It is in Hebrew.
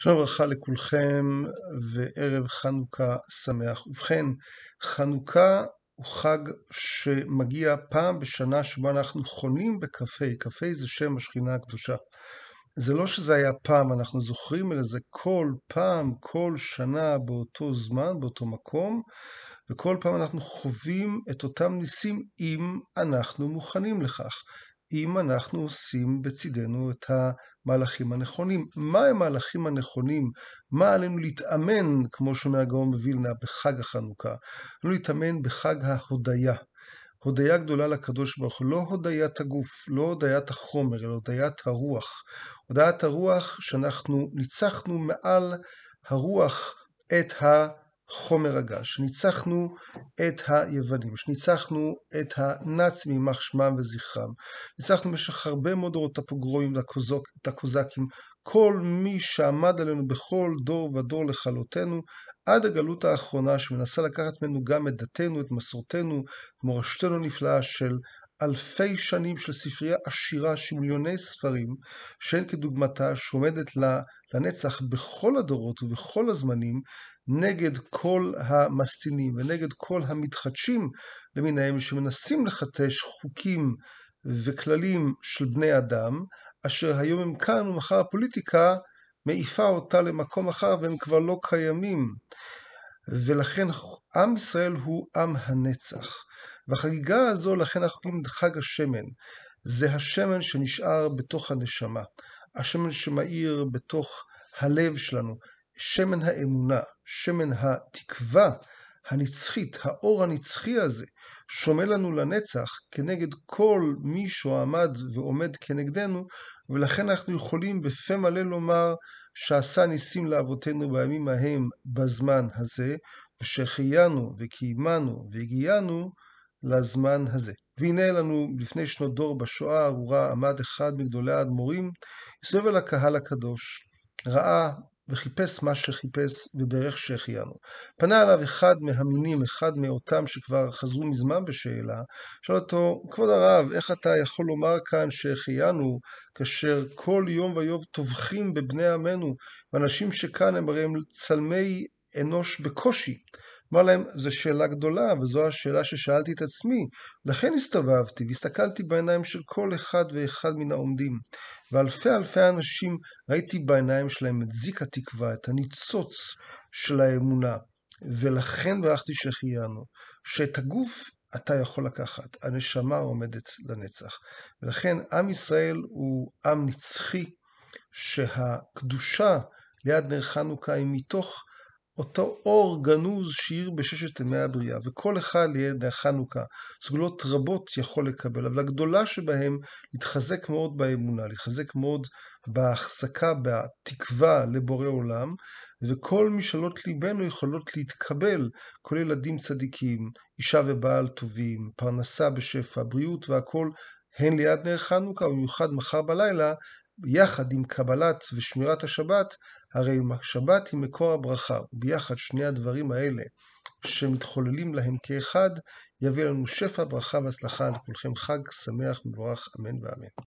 שלום וברכה לכולכם וערב חנוכה שמח. ובכן, חנוכה הוא חג שמגיע פעם בשנה שבה אנחנו חונים בקפה. קפה זה שם השכינה הקדושה. זה לא שזה היה פעם, אנחנו זוכרים, אלא זה כל פעם, כל שנה, באותו זמן, באותו מקום, וכל פעם אנחנו חווים את אותם ניסים אם אנחנו מוכנים לכך. אם אנחנו עושים בצדנו את המהלכים הנכונים. מה הם המהלכים הנכונים? מה עלינו להתאמן, כמו שונה הגאון בווילנה, בחג החנוכה? עלינו להתאמן בחג ההודיה. הודיה גדולה לקדוש ברוך הוא, לא הודיית הגוף, לא הודיית החומר, אלא הודיית הרוח. הודיית הרוח שאנחנו ניצחנו מעל הרוח את ה... חומר הגש, שניצחנו את היוונים, שניצחנו את הנאצים יימח שמם וזכרם, ניצחנו במשך הרבה מאוד דורות את את הקוזקים, כל מי שעמד עלינו בכל דור ודור לכלותנו, עד הגלות האחרונה שמנסה לקחת ממנו גם את דתנו, את מסורתנו, את מורשתנו הנפלאה של אלפי שנים של ספרייה עשירה של מיליוני ספרים שאין כדוגמתה, שעומדת לה לנצח בכל הדורות ובכל הזמנים נגד כל המסטינים ונגד כל המתחדשים למיניהם שמנסים לחדש חוקים וכללים של בני אדם, אשר היום הם כאן ומחר הפוליטיקה מעיפה אותה למקום אחר והם כבר לא קיימים. ולכן עם ישראל הוא עם הנצח. והחגיגה הזו, לכן אנחנו קוראים חג השמן. זה השמן שנשאר בתוך הנשמה. השמן שמאיר בתוך הלב שלנו, שמן האמונה, שמן התקווה הנצחית, האור הנצחי הזה, שומע לנו לנצח כנגד כל מי שעמד ועומד כנגדנו, ולכן אנחנו יכולים בפה מלא לומר שעשה ניסים לאבותינו בימים ההם בזמן הזה, ושהחיינו וקיימנו והגיענו לזמן הזה. והנה לנו לפני שנות דור בשואה הארורה עמד אחד מגדולי האדמו"רים, הסתובב אל הקהל הקדוש, ראה וחיפש מה שחיפש וברך שהחיינו. פנה אליו אחד מהמינים, אחד מאותם שכבר חזרו מזמן בשאלה, שאל אותו, כבוד הרב, איך אתה יכול לומר כאן שהחיינו, כאשר כל יום ויום טובחים בבני עמנו, ואנשים שכאן הם הרי צלמי אנוש בקושי? אמר להם, זו שאלה גדולה, וזו השאלה ששאלתי את עצמי. לכן הסתובבתי והסתכלתי בעיניים של כל אחד ואחד מן העומדים. ואלפי אלפי אנשים ראיתי בעיניים שלהם את זיק התקווה, את הניצוץ של האמונה. ולכן ברכתי שהחיינו, שאת הגוף אתה יכול לקחת, הנשמה עומדת לנצח. ולכן עם ישראל הוא עם נצחי, שהקדושה ליד נר חנוכה היא מתוך אותו אור גנוז שאיר בששת ימי הבריאה, וכל אחד ליד החנוכה סגולות רבות יכול לקבל, אבל הגדולה שבהם להתחזק מאוד באמונה, להתחזק מאוד בהחזקה, בתקווה לבורא עולם, וכל משאלות ליבנו יכולות להתקבל, כל ילדים צדיקים, אישה ובעל טובים, פרנסה בשפע, בריאות והכול, הן ליד נר חנוכה, ובמיוחד מחר בלילה, יחד עם קבלת ושמירת השבת, הרי השבת היא מקור הברכה, וביחד שני הדברים האלה שמתחוללים להם כאחד, יביא לנו שפע, ברכה והצלחה לכולכם חג שמח, מבורך, אמן ואמן.